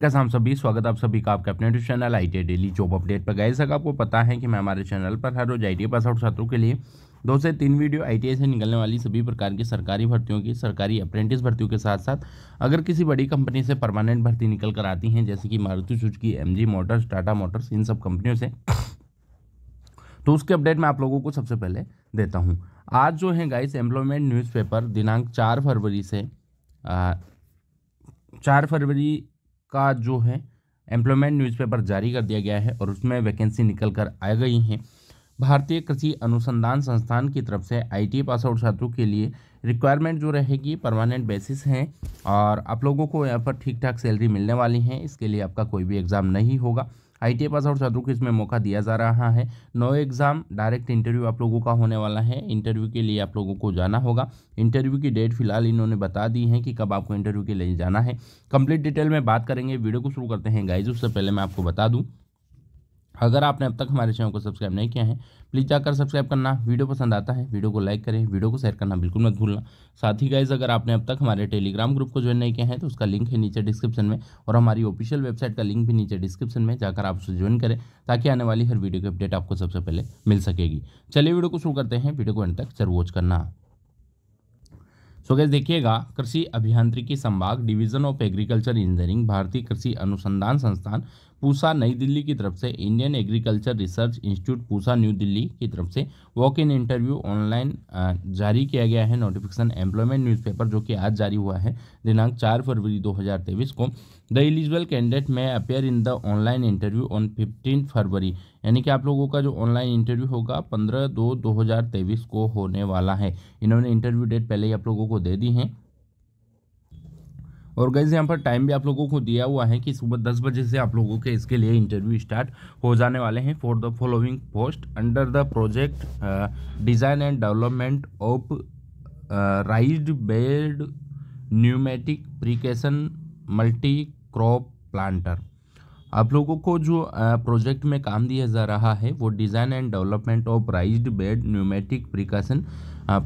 कैसा हम सभी स्वागत आप सभी का आपके अपने YouTube channel I T daily job update पर गए सक आपको पता है कि मैं हमारे चैनल पर हर रोज आई पास आउट छात्रों के लिए दो से तीन वीडियो आई से निकलने वाली सभी प्रकार की सरकारी भर्तियों की सरकारी अप्रेंटिस भर्तियों के साथ साथ अगर किसी बड़ी कंपनी से परमानेंट भर्ती निकल कर आती हैं जैसे कि Maruti Suzuki M Motors Tata Motors इन सब कंपनियों से तो उसके अपडेट मैं आप लोगों को सबसे पहले देता हूँ आज जो है गाइस एम्प्लॉयमेंट न्यूज़पेपर दिनांक चार फरवरी से चार फरवरी का जो है एम्प्लॉयमेंट न्यूज़पेपर जारी कर दिया गया है और उसमें वैकेंसी निकल कर आ गई हैं भारतीय कृषि अनुसंधान संस्थान की तरफ से आईटी e पास आउट छात्रों के लिए रिक्वायरमेंट जो रहेगी परमानेंट बेसिस हैं और आप लोगों को यहाँ पर ठीक ठाक सैलरी मिलने वाली हैं इसके लिए आपका कोई भी एग्ज़ाम नहीं होगा आई पास आउट छात्रों को इसमें मौका दिया जा रहा है नो एग्ज़ाम डायरेक्ट इंटरव्यू आप लोगों का होने वाला है इंटरव्यू के लिए आप लोगों को जाना होगा इंटरव्यू की डेट फिलहाल इन्होंने बता दी है कि कब आपको इंटरव्यू के लिए जाना है कंप्लीट डिटेल में बात करेंगे वीडियो को शुरू करते हैं गाइज उससे पहले मैं आपको बता दूँ अगर आपने अब तक हमारे चैनल को सब्सक्राइब नहीं किया है प्लीज़ जाकर सब्सक्राइब करना वीडियो पसंद आता है वीडियो को लाइक करें वीडियो को शेयर करना बिल्कुल मत भूलना साथ ही गाइज अगर आपने अब तक हमारे टेलीग्राम ग्रुप को ज्वाइन नहीं किया है तो उसका लिंक है नीचे डिस्क्रिप्शन में और हमारी ऑफिशियल वेबसाइट का लिंक भी नीचे डिस्क्रिप्शन में जाकर आप उसे ज्वाइन करें ताकि आने वाली हर वीडियो की अपडेट आपको सबसे पहले मिल सकेगी चलिए वीडियो को शुरू करते हैं वीडियो को एंड तक जरूर वॉच करना सो गैस देखिएगा कृषि अभियांत्रिकी संभाग डिवीजन ऑफ एग्रीकल्चर इंजीनियरिंग भारतीय कृषि अनुसंधान संस्थान पूसा नई दिल्ली की तरफ से Indian agriculture research institute Pusa New Delhi की तरफ से वॉक इन इंटरव्यू ऑनलाइन जारी किया गया है नोटिफिकेशन एम्प्लॉयमेंट न्यूज़पेपर जो कि आज जारी हुआ है दिनांक चार फरवरी 2023 को the eligible candidate may appear in the online interview on fifteen February यानी कि आप लोगों का जो ऑनलाइन इंटरव्यू होगा पंद्रह दो दो को होने वाला है इन्होंने इंटरव्यू डेट पहले ही आप लोगों को दे दी है और गैस यहाँ पर टाइम भी आप लोगों को दिया हुआ है कि सुबह दस बजे से आप लोगों के इसके लिए इंटरव्यू स्टार्ट हो जाने वाले हैं for the following post under the project design and development of raised bed pneumatic precision multi crop planter आप लोगों को जो प्रोजेक्ट uh, में काम दिया जा रहा है वो design and development of raised bed pneumatic precaution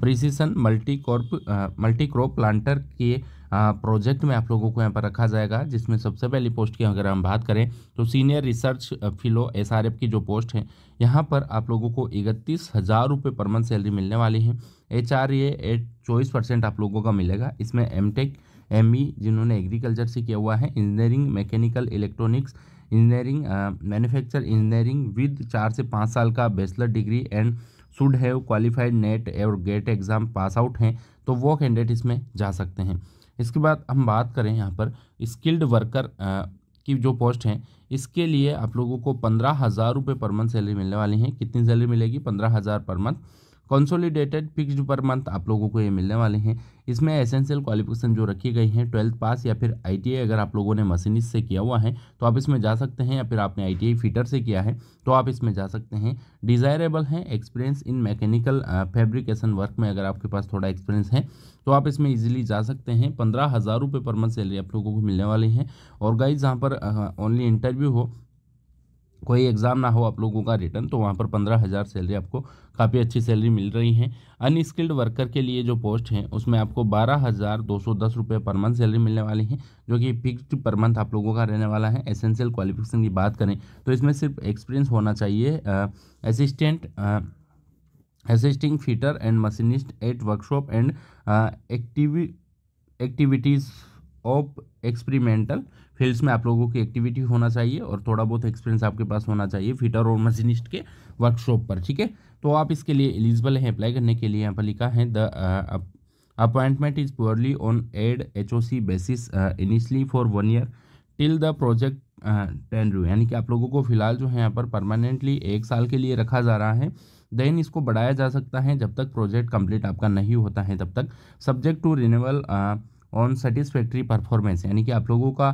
precision multi crop multi crop planter के प्रोजेक्ट में आप लोगों को यहाँ पर रखा जाएगा जिसमें सबसे पहली पोस्ट की अगर हम बात करें तो सीनियर रिसर्च फिलो एस की जो पोस्ट है यहाँ पर आप लोगों को इकतीस हज़ार रुपये पर मंथ सैलरी मिलने वाली है एच आर ए एट चौबीस परसेंट आप लोगों का मिलेगा इसमें एम टेक एम जिन्होंने एग्रीकल्चर से किया हुआ है engineering mechanical electronics engineering manufacture engineering with चार से पाँच साल का bachelor degree and should have qualified NET और गेट एग्ज़ाम पास आउट हैं तो वो कैंडिडेट इसमें जा सकते हैं इसके बाद हम बात करें यहाँ पर स्किल्ड वर्कर की जो पोस्ट हैं इसके लिए आप लोगों को पंद्रह हज़ार रुपये पर मंथ सैलरी मिलने वाली हैं कितनी सैलरी मिलेगी पंद्रह हज़ार per month consolidated fixed per month आप लोगों को ये मिलने वाले हैं इसमें एसेंशियल क्वालिफिकेशन जो रखी गई हैं ट्वेल्थ पास या फिर आई अगर आप लोगों ने मशीनिस्ट से किया हुआ है तो आप इसमें जा सकते हैं या फिर आपने आई फीटर से किया है तो आप इसमें जा सकते हैं डिज़ायरेबल है experience in mechanical fabrication work में अगर आपके पास थोड़ा एक्सपीरियंस है तो आप इसमें इजीली जा सकते हैं पंद्रह हज़ार रुपये पर मंथ सैलरी आप लोगों को मिलने वाली है और गाइज जहाँ पर ओनली इंटरव्यू हो कोई एग्ज़ाम ना हो आप लोगों का रिटर्न तो वहाँ पर पंद्रह हज़ार सैलरी आपको काफ़ी अच्छी सैलरी मिल रही है अनस्किल्ड वर्कर के लिए जो पोस्ट हैं उसमें आपको बारह हज़ार दो सौ दस रुपये पर मंथ सैलरी मिलने वाली है जो कि फिक्स्ड पर मंथ आप लोगों का रहने वाला है एसेंशियल क्वालिफिकेशन की बात करें तो इसमें सिर्फ एक्सपीरियंस होना चाहिए assistant assisting fitter and machinist at workshop and activity activities of experimental fields में आप लोगों की एक्टिविटी होना चाहिए और थोड़ा बहुत एक्सपीरियंस आपके पास होना चाहिए फिटर और मशीनिस्ट के वर्कशॉप पर ठीक है तो आप इसके लिए एलिजिबल हैं अप्लाई करने के लिए यहाँ पर लिखा है the appointment is purely on ad H O C basis initially for one year till the project रू यानी कि आप लोगों को फिलहाल जो है यहाँ पर परमानेंटली एक साल के लिए रखा जा रहा है देन इसको बढ़ाया जा सकता है जब तक प्रोजेक्ट कंप्लीट आपका नहीं होता है तब तक subject to renewal on satisfactory performance यानी कि आप लोगों का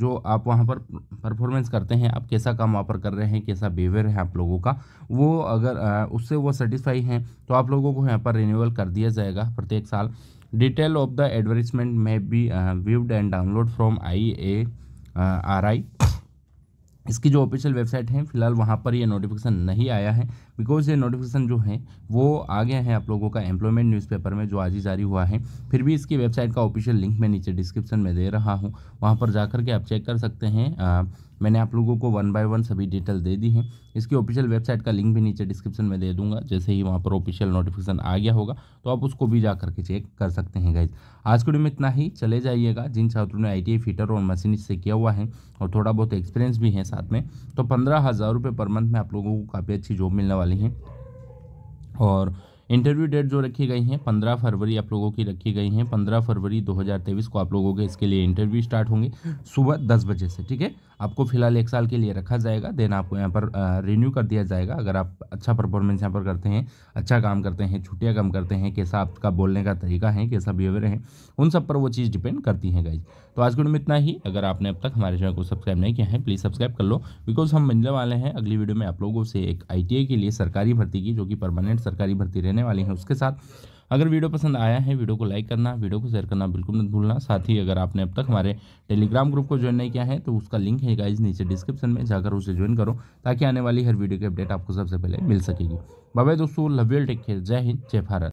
जो आप वहाँ पर परफॉर्मेंस करते हैं आप कैसा काम वहाँ पर कर रहे हैं कैसा बिहेवियर है आप लोगों का वो अगर उससे वो सेटिस्फाई हैं तो आप लोगों को यहाँ पर रिन्यूअल कर दिया जाएगा प्रत्येक साल डिटेल ऑफ द एडवर्टिजमेंट में be viewed and download from I A R I इसकी जो ऑफिशियल वेबसाइट है फिलहाल वहाँ पर ये नोटिफिकेशन नहीं आया है बिकॉज ये नोटिफिकेशन जो है वो आ गया है आप लोगों का एम्प्लॉयमेंट न्यूज़पेपर में जो आज ही जारी हुआ है फिर भी इसकी वेबसाइट का ऑफिशियल लिंक मैं नीचे डिस्क्रिप्शन में दे रहा हूँ वहाँ पर जाकर के आप चेक कर सकते हैं आ, मैंने आप लोगों को वन बाय वन सभी डिटेल दे दी है इसकी ऑफिशियल वेबसाइट का लिंक भी नीचे डिस्क्रिप्शन में दे दूंगा जैसे ही वहाँ पर ऑफिशियल नोटिफिकेशन आ गया होगा तो आप उसको भी जा करके चेक कर सकते हैं गाइज आज के वीडियो में इतना ही चले जाइएगा जिन छात्रों ने आई फिटर और मशीन से किया हुआ है और थोड़ा बहुत एक्सपीरियंस भी है साथ में तो पंद्रह हज़ार रुपये पर मंथ में आप लोगों को काफ़ी अच्छी जॉब मिलने वाली है और इंटरव्यू डेट जो रखी गई हैं पंद्रह फरवरी आप लोगों की रखी गई हैं पंद्रह फरवरी दो हज़ार तेईस को आप लोगों के इसके लिए इंटरव्यू स्टार्ट होंगे सुबह दस बजे से ठीक है आपको फिलहाल एक साल के लिए रखा जाएगा देन आपको यहाँ पर रिन्यू कर दिया जाएगा अगर आप अच्छा परफॉर्मेंस यहाँ पर करते हैं अच्छा काम करते हैं छुट्टियाँ कम करते हैं कैसा आपका बोलने का तरीका है कैसा बिहेवियर है उन सब पर वो चीज़ डिपेंड करती है गाइज तो आज के में इतना ही अगर आपने अब तक हमारे चैनल को सब्सक्राइब नहीं किया है प्लीज़ सब्सक्राइब कर लो बिकॉज हम मिलने वाले हैं अगली वीडियो में आप लोगों से एक आई के लिए सरकारी भर्ती की जो कि परमानेंट सरकारी भर्ती रहने करने वाले हैं उसके साथ अगर वीडियो पसंद आया है वीडियो को लाइक करना वीडियो को शेयर करना बिल्कुल मत भूलना साथ ही अगर आपने अब तक हमारे टेलीग्राम ग्रुप को ज्वाइन नहीं किया है तो उसका लिंक है गाइज नीचे डिस्क्रिप्शन में जाकर उसे ज्वाइन करो ताकि आने वाली हर वीडियो की अपडेट आपको सबसे पहले मिल सकेगी बाबा दोस्तों लव्यल टेक केयर जय हिंद जय भारत